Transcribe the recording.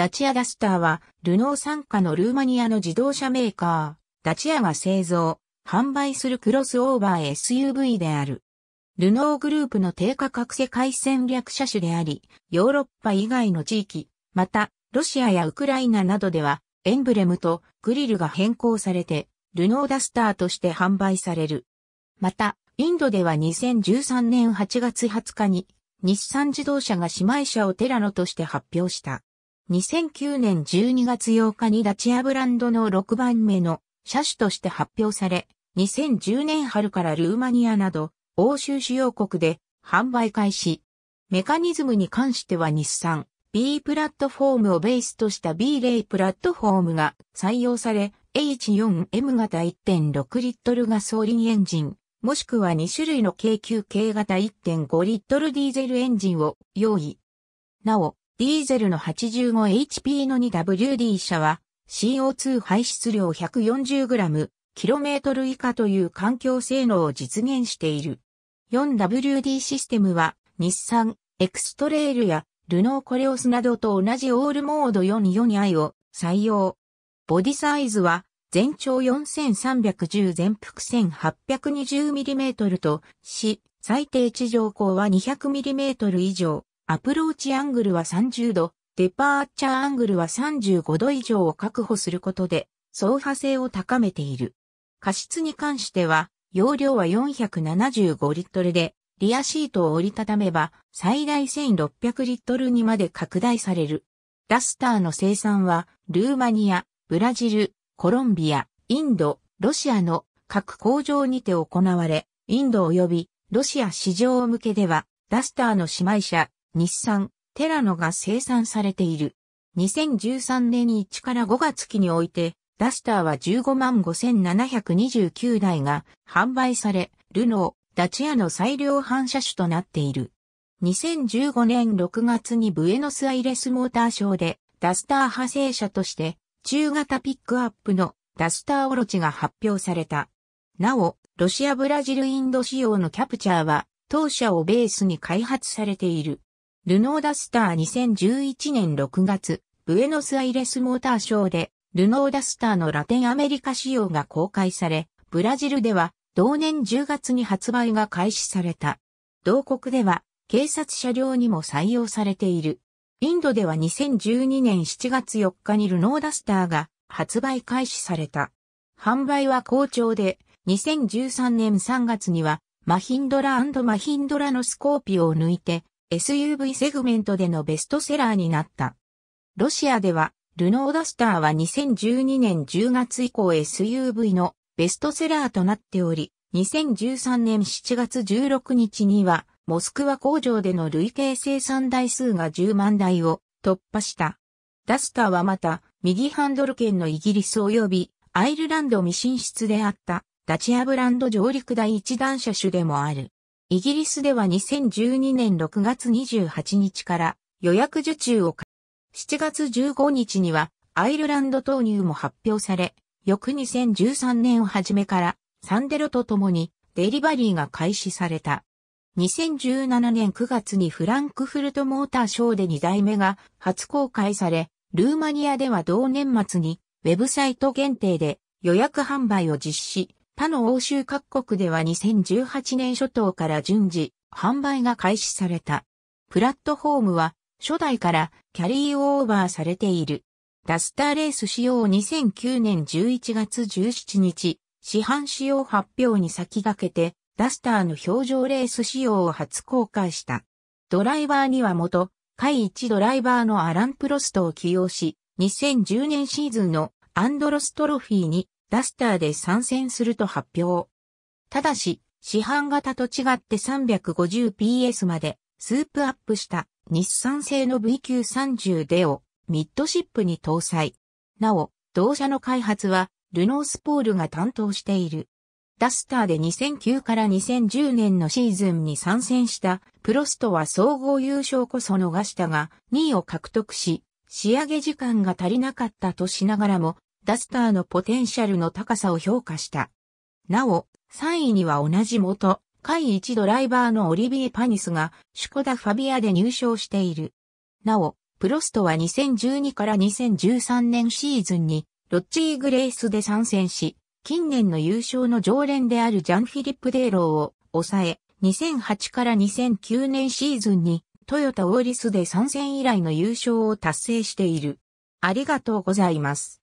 ダチアダスターは、ルノー傘下のルーマニアの自動車メーカー、ダチアが製造、販売するクロスオーバー SUV である。ルノーグループの低価格世界戦略車種であり、ヨーロッパ以外の地域、また、ロシアやウクライナなどでは、エンブレムとグリルが変更されて、ルノーダスターとして販売される。また、インドでは2013年8月20日に、日産自動車が姉妹車をテラノとして発表した。2009年12月8日にダチアブランドの6番目の車種として発表され、2010年春からルーマニアなど欧州主要国で販売開始。メカニズムに関しては日産 B プラットフォームをベースとした b レイプラットフォームが採用され、H4M 型1.6リットルガソリンエンジン、もしくは2種類の KQK 型1.5リットルディーゼルエンジンを用意。なお、ディーゼルの 85HP の 2WD 車は CO2 排出量 140g/km 以下という環境性能を実現している。4WD システムは日産、エクストレイルやルノーコレオスなどと同じオールモード4 4 i を採用。ボディサイズは全長4310全幅 1820mm とし、最低地上高は 200mm 以上。アプローチアングルは30度、デパーチャーアングルは35度以上を確保することで、走破性を高めている。過失に関しては、容量は475リットルで、リアシートを折りたためば、最大1600リットルにまで拡大される。ダスターの生産は、ルーマニア、ブラジル、コロンビア、インド、ロシアの各工場にて行われ、インド及びロシア市場向けでは、ダスターの姉妹車、日産、テラノが生産されている。2013年1から5月期において、ダスターは15万5729台が販売され、ルノー、ダチアの最良反射種となっている。2015年6月にブエノスアイレスモーターショーでダスター派生車として中型ピックアップのダスターオロチが発表された。なお、ロシアブラジルインド仕様のキャプチャーは当社をベースに開発されている。ルノーダスター2011年6月、ブエノスアイレスモーターショーで、ルノーダスターのラテンアメリカ仕様が公開され、ブラジルでは同年10月に発売が開始された。同国では警察車両にも採用されている。インドでは2012年7月4日にルノーダスターが発売開始された。販売は好調で、2013年3月にはマヒンドラマヒンドラのスコーピオを抜いて SUV セグメントでのベストセラーになった。ロシアでは、ルノーダスターは2012年10月以降 SUV のベストセラーとなっており、2013年7月16日には、モスクワ工場での累計生産台数が10万台を突破した。ダスターはまた、右ハンドル圏のイギリス及びアイルランド未進出であった、ダチアブランド上陸第一弾車種でもある。イギリスでは2012年6月28日から予約受注を7月15日にはアイルランド投入も発表され、翌2013年を初めからサンデロと共にデリバリーが開始された。2017年9月にフランクフルトモーターショーで2代目が初公開され、ルーマニアでは同年末にウェブサイト限定で予約販売を実施、他の欧州各国では2018年初頭から順次、販売が開始された。プラットフォームは、初代からキャリーオーバーされている。ダスターレース仕様2009年11月17日、市販仕様発表に先駆けて、ダスターの表情レース仕様を初公開した。ドライバーには元、会一ドライバーのアラン・プロストを起用し、2010年シーズンのアンドロストロフィーにダスターで参戦すると発表。ただし、市販型と違って 350PS までスープアップした日産製の VQ30 デオミッドシップに搭載。なお、同社の開発はルノースポールが担当している。ダスターで2009から2010年のシーズンに参戦したプロストは総合優勝こそ逃したが2位を獲得し、仕上げ時間が足りなかったとしながらもったスターのポテンシャルの高さを評価した。なお、3位には同じ元、会1ドライバーのオリビー・パニスが、シュコダ・ファビアで入賞している。なお、プロストは2012から2013年シーズンに、ロッチーグレースで参戦し、近年の優勝の常連であるジャン・フィリップ・デーローを抑え、2008から2009年シーズンに、トヨタ・オーリスで参戦以来の優勝を達成している。ありがとうございます。